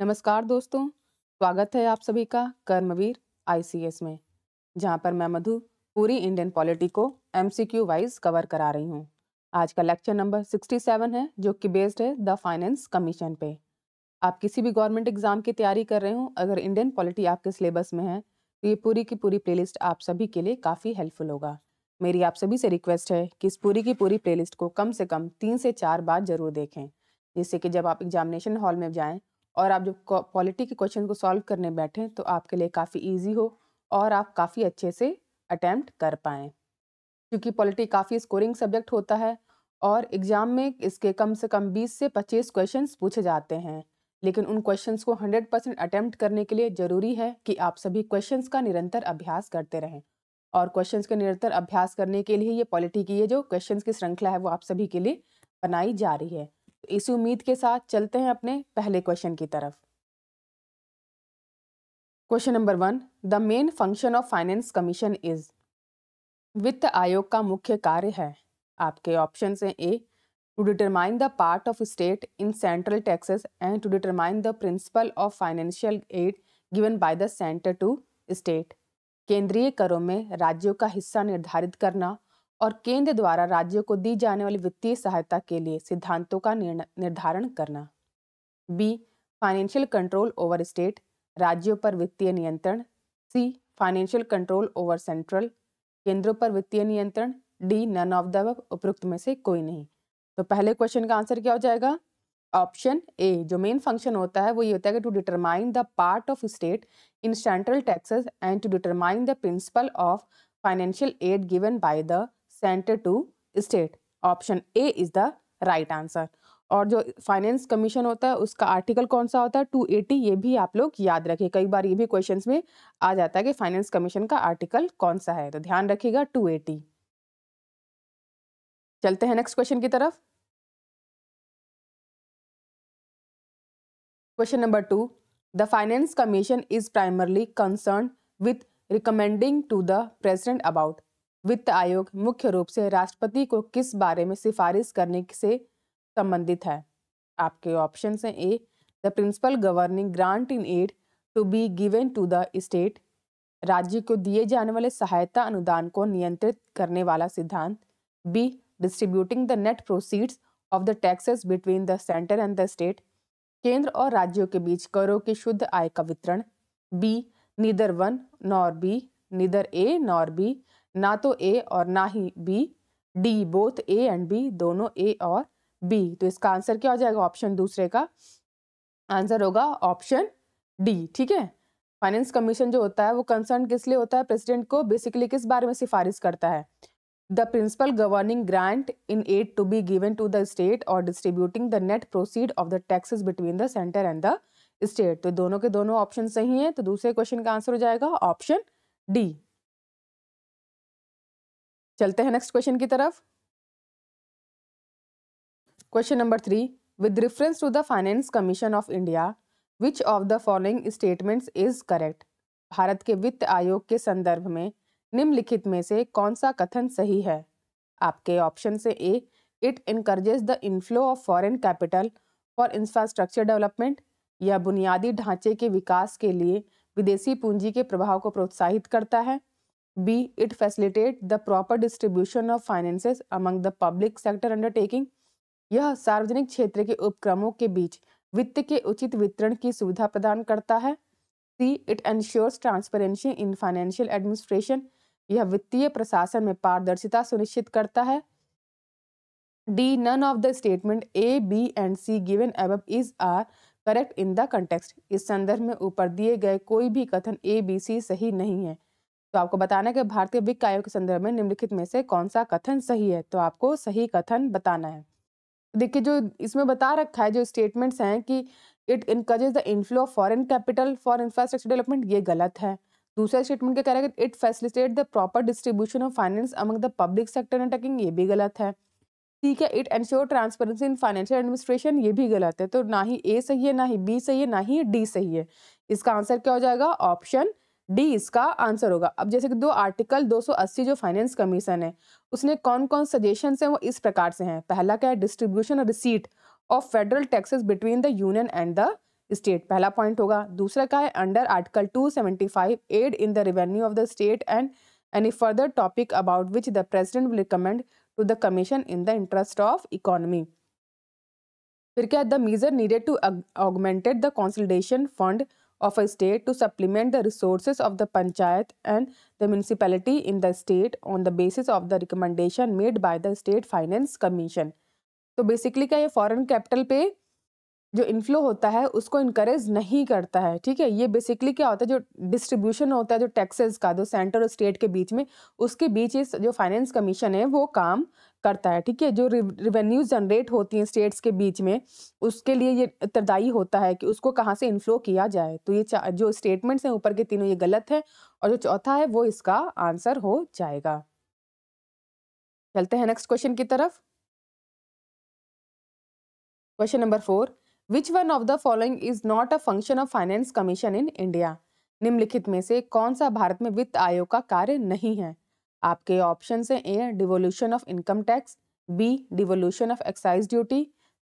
नमस्कार दोस्तों स्वागत है आप सभी का कर्मवीर आईसीएस में जहां पर मैं मधु पूरी इंडियन पॉलिटी को एमसीक्यू वाइज कवर करा रही हूं आज का लेक्चर नंबर 67 है जो कि बेस्ड है द फाइनेंस कमीशन पे आप किसी भी गवर्नमेंट एग्ज़ाम की तैयारी कर रहे हो अगर इंडियन पॉलिटी आपके सिलेबस में है तो ये पूरी की पूरी प्लेलिस्ट आप सभी के लिए काफ़ी हेल्पफुल होगा मेरी आप सभी से रिक्वेस्ट है कि इस पूरी की पूरी प्लेलिस्ट को कम से कम तीन से चार बार जरूर देखें जिससे कि जब आप एग्जामिनेशन हॉल में जाएँ और आप जब पॉलिटी के क्वेश्चन को सॉल्व करने बैठें तो आपके लिए काफ़ी ईजी हो और आप काफ़ी अच्छे से अटैम्प्ट कर पाएँ क्योंकि पॉलिटी काफ़ी स्कोरिंग सब्जेक्ट होता है और एग्ज़ाम में इसके कम से कम 20 से 25 क्वेश्चंस पूछे जाते हैं लेकिन उन क्वेश्चंस को 100 परसेंट अटैम्प्ट करने के लिए ज़रूरी है कि आप सभी क्वेश्चंस का निरंतर अभ्यास करते रहें और क्वेश्चंस के निरंतर अभ्यास करने के लिए ये पॉलिटी की ये जो क्वेश्चंस की श्रृंखला है वो आप सभी के लिए बनाई जा रही है इसी उम्मीद के साथ चलते हैं अपने पहले क्वेश्चन की तरफ question number one the main function of finance commission is वित्त आयोग का मुख्य कार्य है आपके ऑप्शन हैं A to determine the part of state in central taxes and to determine the principle of financial aid given by the centre to state केंद्रीय करों में राज्यों का हिस्सा निर्धारित करना और केंद्र द्वारा राज्यों को दी जाने वाली वित्तीय सहायता के लिए सिद्धांतों का निर्धारण करना B financial control over state राज्यों पर वित्तीय नियंत्रण C financial control over central केंद्रों पर वित्तीय नियंत्रण डी नन ऑफ द उपरोक्त में से कोई नहीं तो पहले क्वेश्चन का आंसर क्या हो जाएगा ऑप्शन ए जो मेन फंक्शन होता है वो ये होता है कि to determine the part of state in central taxes and to determine the principle of financial aid given by the cent to state option A is the right answer और जो finance commission होता है उसका article कौन सा होता है 280 ये भी आप लोग याद रखें कई बार ये भी क्वेश्चंस में आ जाता है कि फाइनेंस कमीशन का आर्टिकल कौन सा है तो ध्यान रखिएगा 280 चलते हैं नेक्स्ट क्वेश्चन की तरफ question number two the finance commission is primarily concern with recommending to the president about वित्त आयोग मुख्य रूप से राष्ट्रपति को किस बारे में सिफारिश करने से संबंधित है आपके ऑप्शन हैं A the principle governing grant in aid to be given to the state राज्य को दिए जाने वाले सहायता अनुदान को नियंत्रित करने वाला सिद्धांत B distributing the net proceeds of the taxes between the centre and the state केंद्र और राज्यों के बीच करों के शुद्ध आय का वितरण B neither one nor B neither A nor B ना तो ए और ना ही B D both A and B दोनों ए और बी तो इसका आंसर क्या हो जाएगा ऑप्शन दूसरे का आंसर होगा ऑप्शन डी ठीक है फाइनेंस कमीशन जो होता है वो कंसर्न किस लिए होता है प्रेसिडेंट को बेसिकली किस बारे में सिफारिश करता है the principle governing grant in aid to be given to the state और distributing the net proceed of the taxes between the centre and the state तो दोनों के दोनों ऑप्शन सही हैं तो दूसरे क्वेश्चन का आंसर हो जाएगा ऑप्शन डी चलते हैं नेक्स्ट क्वेश्चन की तरफ question number three with reference to the finance commission of India which of the following statements is correct भारत के वित्त आयोग के संदर्भ में निम्नलिखित में से कौन सा कथन सही है आपके ऑप्शन से A it encourages the inflow of foreign capital for infrastructure development या बुनियादी ढांचे के विकास के लिए विदेशी पूंजी के प्रभाव को प्रोत्साहित करता है B. It facilitate the proper distribution of finances among the public sector undertaking. यह सार्वजनिक क्षेत्र के उपक्रमों के बीच वित्त के उचित वितरण की सुविधा प्रदान करता है C it ensures transparency in financial administration यह वित्तीय प्रशासन में पारदर्शिता सुनिश्चित करता है D none of the statement A B and C given above is are correct in the context इस संदर्भ में ऊपर दिए गए कोई भी कथन ए बी सी सही नहीं है तो आपको बताना है कि भारतीय विक आयोग के संदर्भ में निम्नलिखित में से कौन सा कथन सही है तो आपको सही कथन बताना है देखिए जो इसमें बता रखा है जो स्टेटमेंट्स हैं कि it encourage the inflow of foreign capital for infrastructure development ये गलत है दूसरा स्टेटमेंट क्या कह रहा है कि it facilitate the proper distribution of finance among the public sector networking ये भी गलत है ठीक है it ensure transparency in financial administration ये भी गलत है तो ना ही ए सही है ना ही बी सही है ना ही डी सही है इसका आंसर क्या हो जाएगा ऑप्शन डी इसका आंसर होगा अब जैसे कि दो आर्टिकल 280 जो फाइनेंस कमीशन है उसने कौन कौन सजेशन है वो इस प्रकार से हैं पहला क्या है डिस्ट्रीब्यूशन और receipt of federal taxes between the union and the state पहला पॉइंट होगा दूसरा क्या है under article 275 aid in the revenue of the state and any further topic about which the president will recommend to the commission in the interest of economy फिर क्या the measure needed to augmented the consultation fund of a state to supplement the resources of the panchayat and the municipality in the state on the basis of the recommendation made by the state finance commission so basically kya ye foreign capital pe जो inflow होता है उसको इनक्रेज नहीं करता है ठीक है ये बेसिकली क्या होता है जो डिस्ट्रीब्यूशन होता है जो टैक्सेस का जो सेंटर और स्टेट के बीच में उसके बीच इस जो फाइनेंस कमीशन है वो काम करता है ठीक है जो रिवेन्यू जनरेट होती हैं स्टेट्स के बीच में उसके लिए ये उत्तरदायी होता है कि उसको कहाँ से इन्फ्लो किया जाए तो ये जो स्टेटमेंट्स हैं ऊपर के तीनों ये गलत है और जो चौथा है वो इसका आंसर हो जाएगा चलते हैं नेक्स्ट क्वेश्चन की तरफ question number four which one of the following is not a function of finance commission in India निम्नलिखित में से कौन सा भारत में वित्त आयोग का कार्य नहीं है आपके ऑप्शन हैं A devolution of income tax B devolution of excise duty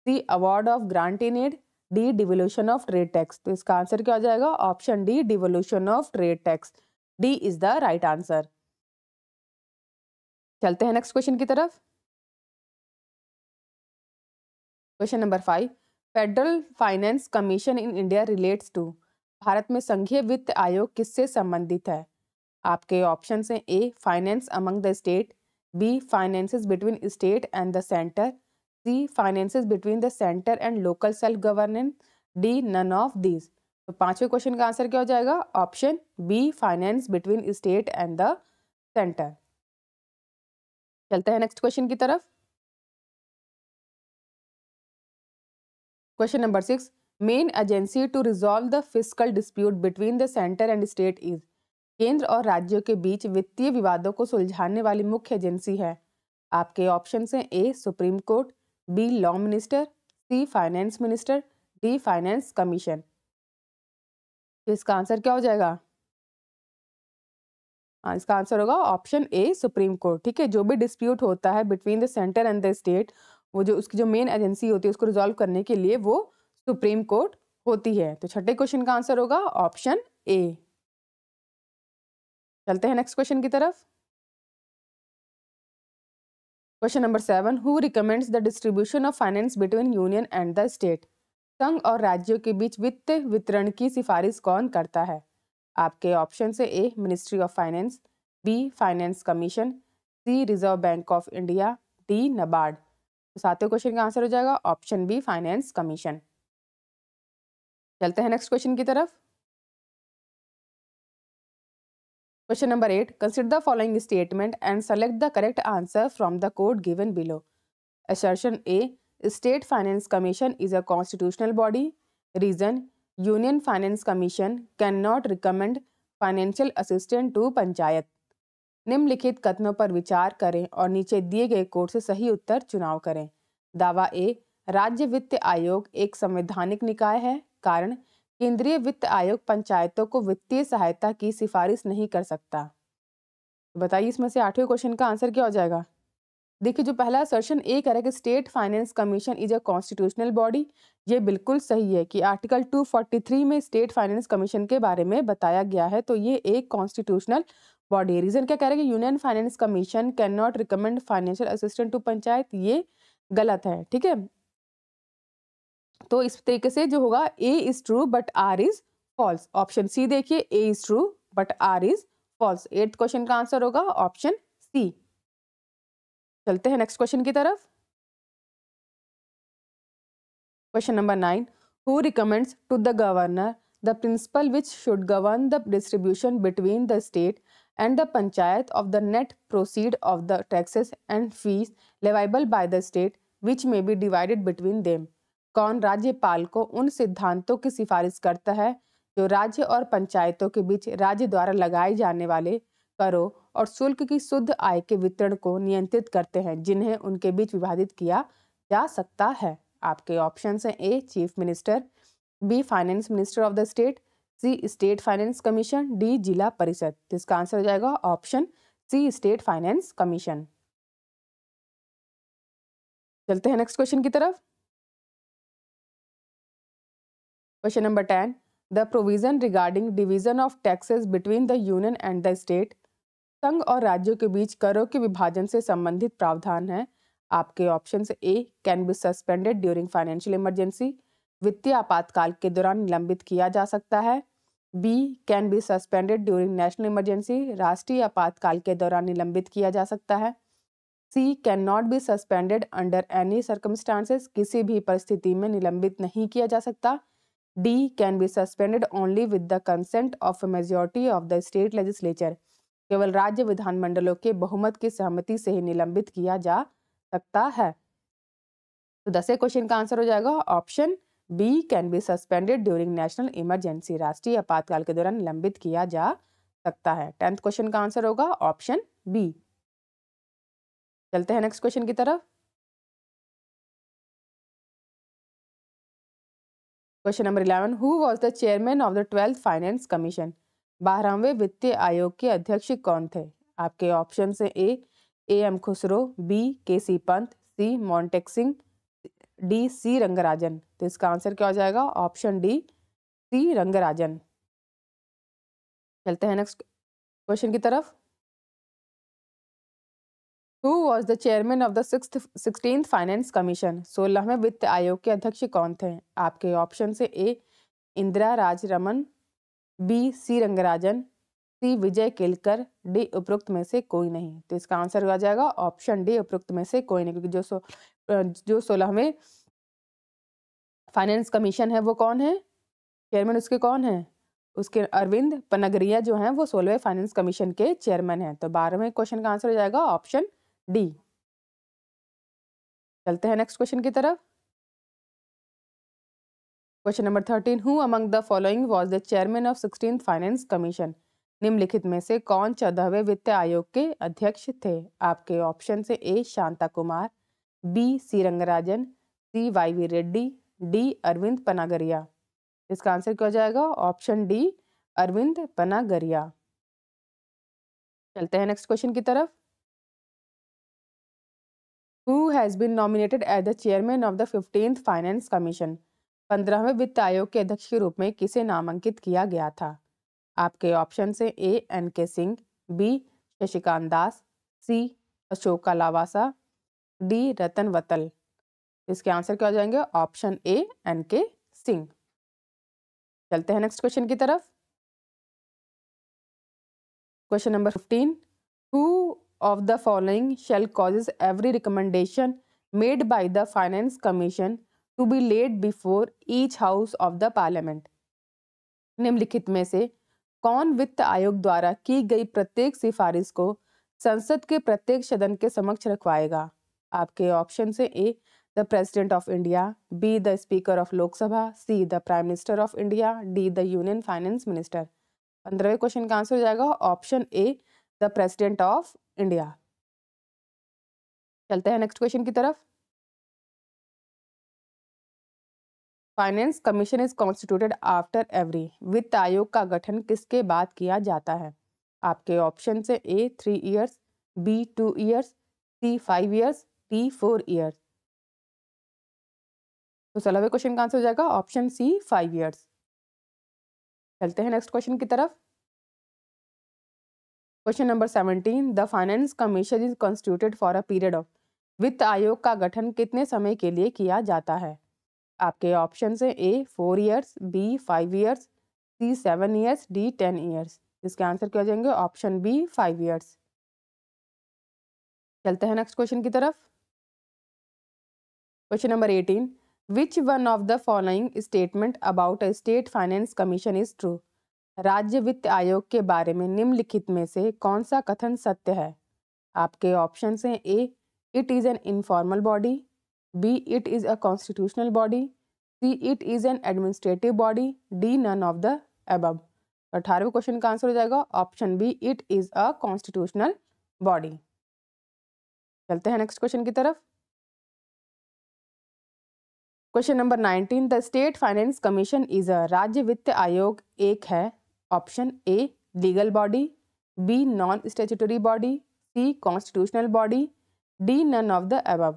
C award of grant in aid D devolution of trade tax तो इसका आंसर क्या हो जाएगा option D devolution of trade tax D is the right answer चलते हैं next question की तरफ question number five federal finance commission in India relates to भारत में संघीय वित्त आयोग किससे संबंधित है आपके ऑप्शन हैं A finance among the state B finance between state and the centre C finance between the centre and local self governance D none of these तो पांचवें क्वेश्चन का आंसर क्या हो जाएगा option B finance between state and the centre चलते हैं next question की तरफ question number six main agency to resolve the physical dispute between the centre and state is केंद्र और राज्यों के बीच वित्तीय विवादों को सुलझाने वाली मुख्य एजेंसी है आपके ऑप्शन हैं A supreme court B law minister C finance minister D finance commission इसका आंसर क्या हो जाएगा हाँ, इसका आंसर होगा ऑप्शन ए सुप्रीम कोर्ट ठीक है जो भी डिस्प्यूट होता है between the centre and the state वो जो उसकी जो मेन एजेंसी होती है उसको रिजॉल्व करने के लिए वो सुप्रीम कोर्ट होती है तो छठे क्वेश्चन का आंसर होगा ऑप्शन ए चलते हैं नेक्स्ट क्वेश्चन की तरफ question number seven who recommends the distribution of finance between union and the state संघ और राज्यों के बीच वित्त वितरण की सिफारिश कौन करता है आपके ऑप्शन से A ministry of finance B finance commission C reserve bank of India D NABARD तो सातवें क्वेश्चन का आंसर हो जाएगा ऑप्शन बी फाइनेंस कमीशन चलते हैं नेक्स्ट क्वेश्चन की तरफ question number eight consider the following statement and select the correct answer from the code given below assertion A state finance commission is a constitutional body reason union finance commission can not recommend financial assistant to panchayat निम्नलिखित कथनों पर विचार करें और नीचे दिए गए code से सही उत्तर चुनाव करें दावा ए राज्य वित्त आयोग एक संवैधानिक निकाय है कारण केंद्रीय वित्त आयोग पंचायतों को वित्तीय सहायता की सिफारिश नहीं कर सकता तो बताइए इसमें से आठवें क्वेश्चन का आंसर क्या हो जाएगा देखिए जो पहला सर्शन ए कह रहा है कि state finance commission is a constitutional body ये बिल्कुल सही है कि आर्टिकल 243 में स्टेट फाइनेंस कमीशन के बारे में बताया गया है तो ये एक कॉन्स्टिट्यूशनल बॉडी रीजन क्या कह रहा है कि union finance commission can not recommend financial assistant to panchayat ये गलत है ठीक है तो इस तरीके से जो होगा A is true but R is false option C देखिए A is true but R is false eight question का आंसर होगा ऑप्शन सी चलते हैं नेक्स्ट क्वेश्चन की तरफ question number nine who recommends to the governor the principle which should govern the distribution between the state and the panchayat of the net proceed of the taxes and fees leviable by the state which may be divided between them कौन राज्यपाल को उन सिद्धांतों की सिफारिश करता है जो राज्य और पंचायतों के बीच राज्य द्वारा लगाए जाने वाले करों और शुल्क की शुद्ध आय के वितरण को नियंत्रित करते हैं जिन्हें उनके बीच विभाजित किया जा सकता है आपके ऑप्शन हैं A chief minister B finance minister of the state C state finance commission D zila parishad इसका आंसर हो जाएगा option C state finance commission चलते हैं नेक्स्ट क्वेश्चन की तरफ question number ten the provision regarding division of taxes between the union and the state संघ और राज्यों के बीच करों के विभाजन से संबंधित प्रावधान है आपके option A can be suspended during financial emergency वित्तीय आपातकाल के दौरान निलंबित किया जा सकता है B can be suspended during national emergency राष्ट्रीय आपातकाल के दौरान निलंबित किया जा सकता है C can not be suspended under any circumstances किसी भी परिस्थिति में निलंबित नहीं किया जा सकता D can be suspended only with the consent of majority of the state legislature केवल राज्य विधानमंडलों के बहुमत की सहमति से ही निलंबित किया जा सकता है तो दसवें क्वेश्चन का आंसर हो जाएगा option B can be suspended during national emergency राष्ट्रीय आपातकाल के दौरान निलंबित किया जा सकता है टेंथ क्वेश्चन का आंसर होगा ऑप्शन बी चलते हैं नेक्स्ट क्वेश्चन की तरफ question number eleven who was the chairman of the twelfth finance commission बारहवें वित्तीय आयोग के अध्यक्ष कौन थे आपके ऑप्शन है A A M Khusro B K C Pant C Montek Singh D C Rangarajan तो इसका आंसर क्या हो जाएगा ऑप्शन डी सी रंगराजन चलते हैं नेक्स्ट क्वेश्चन की तरफ who was the chairman of the sixteen finance commission सोलहवें वित्त आयोग के अध्यक्ष कौन थे आपके ऑप्शन से A Indira Rajaraman B C Rangarajan C Vijay Kelkar D उपरोक्त में से कोई नहीं तो इसका आंसर हो जाएगा ऑप्शन डी उपरोक्त में से कोई नहीं क्योंकि जो सो जो सोलहवें फाइनेंस कमीशन है वो कौन है चेयरमैन उसके कौन है उसके अरविंद पनगरिया जो हैं वो सोलहवें फाइनेंस कमीशन के चेयरमैन हैं तो बारहवें क्वेश्चन का आंसर हो जाएगा ऑप्शन डी चलते हैं नेक्स्ट क्वेश्चन की तरफ question number thirteen who among the following was the chairman of sixteen finance commission निम्नलिखित में से कौन चौदहवें वित्त आयोग के अध्यक्ष थे आपके ऑप्शन से A Shanta Kumar B C Rangarajan C Y V Reddy D Arvind Panagariya इसका आंसर क्या हो जाएगा ऑप्शन डी अरविंद पनागरिया चलते हैं नेक्स्ट क्वेश्चन की तरफ who has been nominated as the chairman of the 15th Finance Commission? पंद्रहवें वित्त आयोग के अध्यक्ष के रूप में किसे नामांकित किया गया था आपके ऑप्शन से A N K Singh B Shashikant Das C Ashok Lavasa D Ratan Watal इसके आंसर क्या हो जाएंगे option A N K Singh चलते हैं नेक्स्ट क्वेश्चन की तरफ question number fifteen who of the following shall causes every recommendation made by the finance commission to be laid before each house of the parliament निम्नलिखित में से कौन वित्त आयोग द्वारा की गई प्रत्येक सिफारिश को संसद के प्रत्येक सदन के समक्ष रखवाएगा आपके ऑप्शन से A the president of India B the speaker of Lok Sabha C the prime minister of India D the union finance minister पंद्रहवें क्वेश्चन का आंसर हो जाएगा option A the president of India चलते हैं नेक्स्ट क्वेश्चन की तरफ finance commission is constituted after every वित्त आयोग का गठन किसके बाद किया जाता है आपके ऑप्शन से A three years B two years C five years D four years तो सलावे क्वेश्चन का आंसर हो जाएगा ऑप्शन सी फाइव इयर्स चलते हैं नेक्स्ट क्वेश्चन की तरफ question number seventeen the finance commission is constituted for a period of वित्त आयोग का गठन कितने समय के लिए किया जाता है आपके ऑप्शन है A four years B five years C seven years D ten years इसके आंसर क्या हो जाएंगे ऑप्शन बी फाइव ईयर्स चलते हैं नेक्स्ट क्वेश्चन की तरफ question number eighteen which one of the following statement about state finance commission is true राज्य वित्त आयोग के बारे में निम्नलिखित में से कौन सा कथन सत्य है आपके ऑप्शन हैं A it is an informal body B it is a constitutional body C it is an administrative body D none of the above अठारहवें क्वेश्चन का आंसर हो जाएगा option B it is a constitutional body चलते हैं next question की तरफ question number nineteen the state finance commission is a राज्य वित्त आयोग एक है option A legal body B non statutory body C constitutional body D none of the above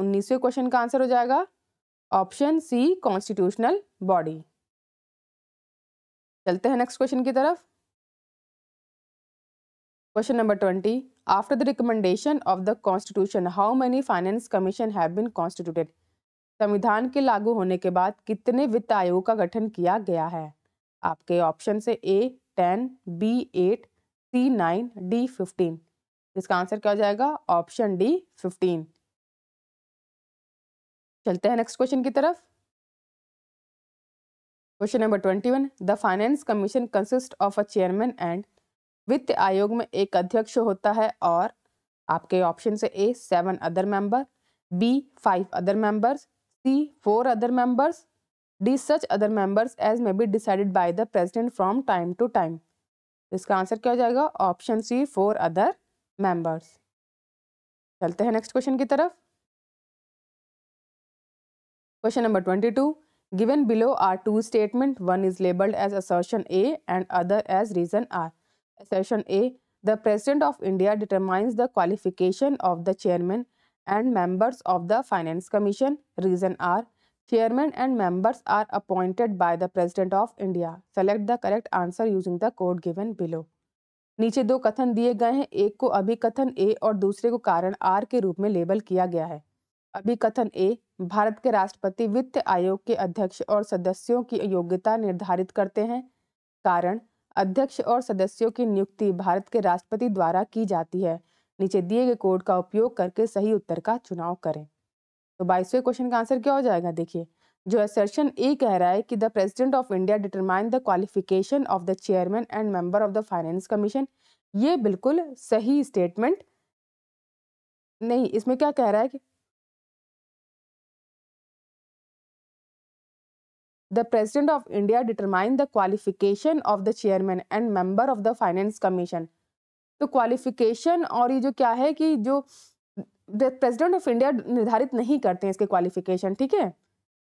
उन्नीसवें क्वेश्चन का आंसर हो जाएगा ऑप्शन सी कॉन्स्टिट्यूशनल बॉडी चलते हैं नेक्स्ट क्वेश्चन की तरफ question number twenty after the recommendation of the constitution how many finance commission have been constituted संविधान के लागू होने के बाद कितने वित्त आयोग का गठन किया गया है आपके ऑप्शन से A ten B eight C nine D fifteen इसका आंसर क्या हो जाएगा ऑप्शन डी फिफ्टीन चलते हैं नेक्स्ट क्वेश्चन की तरफ question number twenty one the finance commission consist of a chairman and वित्त आयोग में एक अध्यक्ष होता है और आपके ऑप्शन से A seven other member B five other members C four other members D such other members as may be decided by the president from time to time इसका आंसर क्या हो जाएगा option C four other members चलते हैं next question की तरफ question number twenty two given below are two statement one is labelled as assertion A and other as reason R assertion A, the President of India determines the qualification of the chairman and members of the Finance Commission. Reason R, chairman and members are appointed by the president of India select the correct answer using the code given below नीचे दो कथन दिए गए हैं एक को अभिकथन ए और दूसरे को कारण आर के रूप में लेबल किया गया है अभिकथन ए भारत के राष्ट्रपति वित्त आयोग के अध्यक्ष और सदस्यों की योग्यता निर्धारित करते हैं कारण अध्यक्ष और सदस्यों की नियुक्ति भारत के राष्ट्रपति द्वारा की जाती है नीचे दिए गए कोड का उपयोग करके सही उत्तर का चुनाव करें तो बाईसवें क्वेश्चन का आंसर क्या हो जाएगा देखिए जो एसर्शन ए कह रहा है कि the president of India determine the qualification of the chairman and member of the finance commission ये बिल्कुल सही स्टेटमेंट नहीं इसमें क्या कह रहा है कि the president of India determine the qualification of the chairman and member of the finance commission तो क्वालिफिकेशन और ये जो क्या है कि जो प्रेसिडेंट ऑफ इंडिया निर्धारित नहीं करते हैं इसके क्वालिफिकेशन ठीक है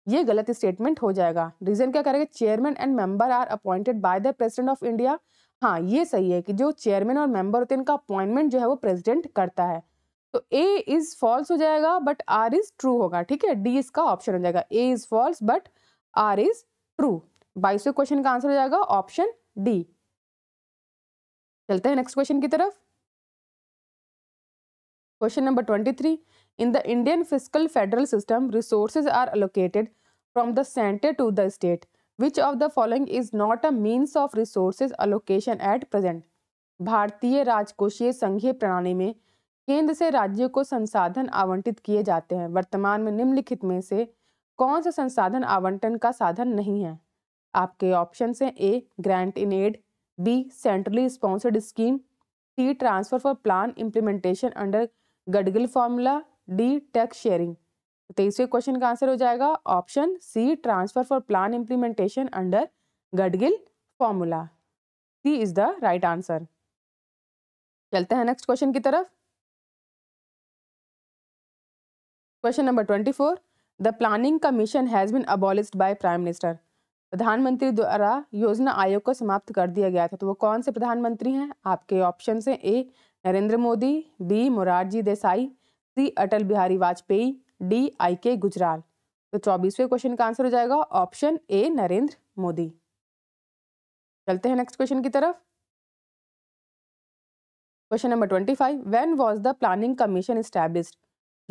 ये गलत स्टेटमेंट हो जाएगा रीजन क्या करेगा chairman and member are appointed by the president of India हाँ ये सही है कि जो चेयरमैन और मेंबर होते हैं इनका अपॉइंटमेंट जो है वो प्रेसिडेंट करता है तो ए इज फॉल्स हो जाएगा बट आर इज ट्रू होगा ठीक है डी इसका ऑप्शन हो जाएगा A is false but R is true बाईसवें क्वेश्चन का आंसर हो जाएगा ऑप्शन डी चलते हैं नेक्स्ट क्वेश्चन की तरफ question number twenty three in the Indian physical federal system resources are allocated from the centre to the state which of the following is not a means of resources allocation at present भारतीय राजकोषीय संघीय प्रणाली में केंद्र से राज्यों को संसाधन आवंटित किए जाते हैं वर्तमान में निम्नलिखित में से कौन सा संसाधन आवंटन का साधन नहीं है आपके ऑप्शन हैं A grant in aid B centrally sponsored scheme C transfer for plan implementation under Gadgil formula D tax sharing तो तेईसवें क्वेश्चन का आंसर हो जाएगा option C transfer for plan implementation under Gadgil formula C is the right answer चलते हैं next question की तरफ question number twenty four the planning commission has been abolished by prime minister प्रधानमंत्री द्वारा योजना आयोग को समाप्त कर दिया गया था तो वो कौन से प्रधानमंत्री हैं आपके ऑप्शन से A Narendra Modi B Morarji Desai C Atal Bihari Vajpayee D I K Gujral तो चौबीसवें क्वेश्चन का आंसर हो जाएगा ऑप्शन ए नरेंद्र मोदी चलते हैं नेक्स्ट क्वेश्चन की तरफ question number twenty five when was the planning commission established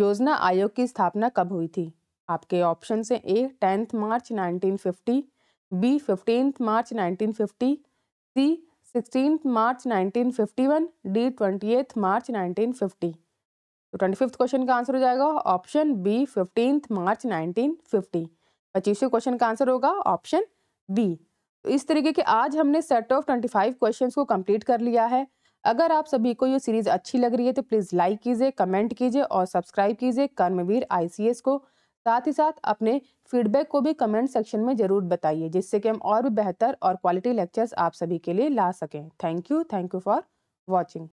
योजना आयोग की स्थापना कब हुई थी आपके ऑप्शन से A tenth March 1950 B fifteenth March 1950 C sixteen March 1951 D twenty March 1950 तो ट्वेंटी फिफ्थ क्वेश्चन का आंसर हो जाएगा ऑप्शन बी फिफ्टीन मार्च 1950 पच्चीसवें क्वेश्चन का आंसर होगा ऑप्शन बी तो इस तरीके के आज हमने set of twenty five question को कंप्लीट कर लिया है अगर आप सभी को ये सीरीज़ अच्छी लग रही है तो प्लीज़ लाइक कीजिए कमेंट कीजिए और सब्सक्राइब कीजिए कर्मवीर आई को साथ ही साथ अपने फीडबैक को भी कमेंट सेक्शन में ज़रूर बताइए जिससे कि हम और भी बेहतर और क्वालिटी लेक्चर्स आप सभी के लिए ला सकें thank you thank you for watching